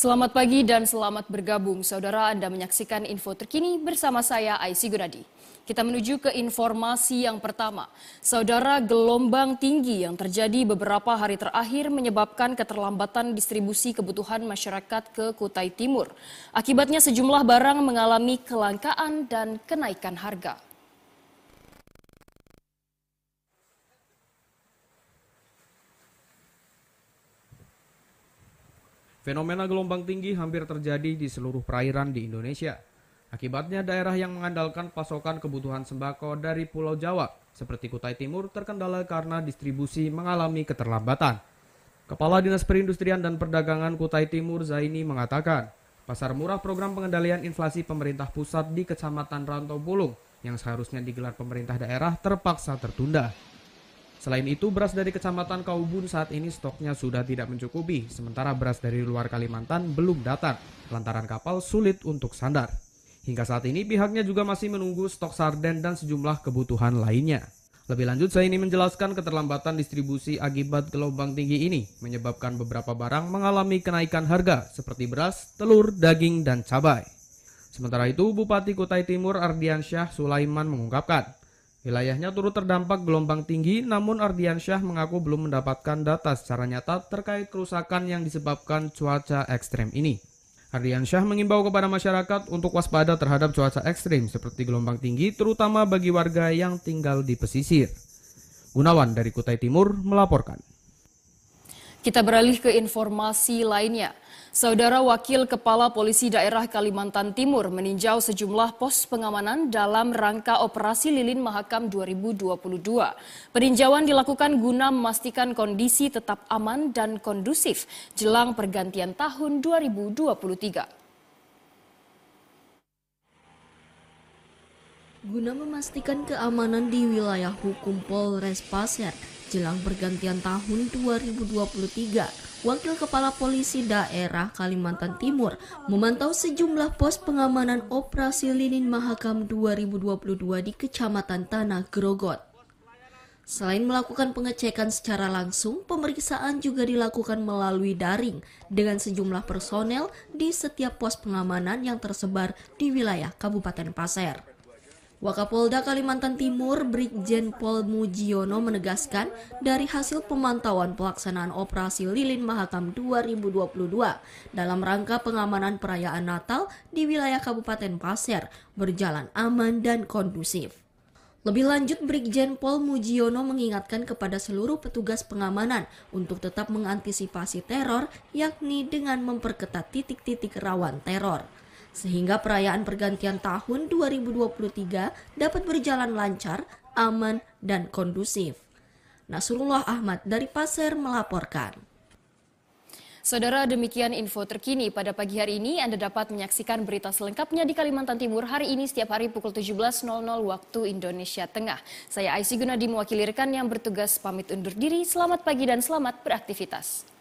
Selamat pagi dan selamat bergabung. Saudara Anda menyaksikan info terkini bersama saya Aisy Gunadi. Kita menuju ke informasi yang pertama. Saudara gelombang tinggi yang terjadi beberapa hari terakhir menyebabkan keterlambatan distribusi kebutuhan masyarakat ke Kutai Timur. Akibatnya sejumlah barang mengalami kelangkaan dan kenaikan harga. Fenomena gelombang tinggi hampir terjadi di seluruh perairan di Indonesia. Akibatnya daerah yang mengandalkan pasokan kebutuhan sembako dari Pulau Jawa seperti Kutai Timur terkendala karena distribusi mengalami keterlambatan. Kepala Dinas Perindustrian dan Perdagangan Kutai Timur Zaini mengatakan, pasar murah program pengendalian inflasi pemerintah pusat di Kecamatan Rantau Bulung yang seharusnya digelar pemerintah daerah terpaksa tertunda. Selain itu, beras dari Kecamatan Kaubun saat ini stoknya sudah tidak mencukupi, sementara beras dari luar Kalimantan belum datang, lantaran kapal sulit untuk sandar. Hingga saat ini pihaknya juga masih menunggu stok sarden dan sejumlah kebutuhan lainnya. Lebih lanjut, saya ini menjelaskan keterlambatan distribusi akibat gelombang tinggi ini menyebabkan beberapa barang mengalami kenaikan harga seperti beras, telur, daging, dan cabai. Sementara itu, Bupati Kutai Timur Ardiansyah Sulaiman mengungkapkan, Wilayahnya turut terdampak gelombang tinggi, namun Ardiansyah mengaku belum mendapatkan data secara nyata terkait kerusakan yang disebabkan cuaca ekstrem ini. Ardiansyah mengimbau kepada masyarakat untuk waspada terhadap cuaca ekstrim seperti gelombang tinggi, terutama bagi warga yang tinggal di pesisir. Gunawan dari Kutai Timur melaporkan. Kita beralih ke informasi lainnya. Saudara Wakil Kepala Polisi Daerah Kalimantan Timur meninjau sejumlah pos pengamanan dalam rangka Operasi Lilin Mahakam 2022. Peninjauan dilakukan guna memastikan kondisi tetap aman dan kondusif jelang pergantian tahun 2023. Guna memastikan keamanan di wilayah hukum Polres Pasir, jelang pergantian tahun 2023, Wakil Kepala Polisi Daerah Kalimantan Timur memantau sejumlah pos pengamanan operasi Linin Mahakam 2022 di Kecamatan Tanah Grogot. Selain melakukan pengecekan secara langsung, pemeriksaan juga dilakukan melalui daring dengan sejumlah personel di setiap pos pengamanan yang tersebar di wilayah Kabupaten Pasir. Wakapolda Kalimantan Timur Brigjen Pol Mujiono menegaskan dari hasil pemantauan pelaksanaan operasi Lilin Mahakam 2022 dalam rangka pengamanan perayaan Natal di wilayah Kabupaten Pasir berjalan aman dan kondusif. Lebih lanjut, Brigjen Pol Mujiono mengingatkan kepada seluruh petugas pengamanan untuk tetap mengantisipasi teror, yakni dengan memperketat titik-titik rawan teror sehingga perayaan pergantian tahun 2023 dapat berjalan lancar, aman, dan kondusif. Nasrullah Ahmad dari Pasir melaporkan. Saudara, demikian info terkini pada pagi hari ini. Anda dapat menyaksikan berita selengkapnya di Kalimantan Timur hari ini setiap hari pukul 17.00 waktu Indonesia Tengah. Saya Aisy Gunadi mewakili rekan yang bertugas pamit undur diri. Selamat pagi dan selamat beraktivitas.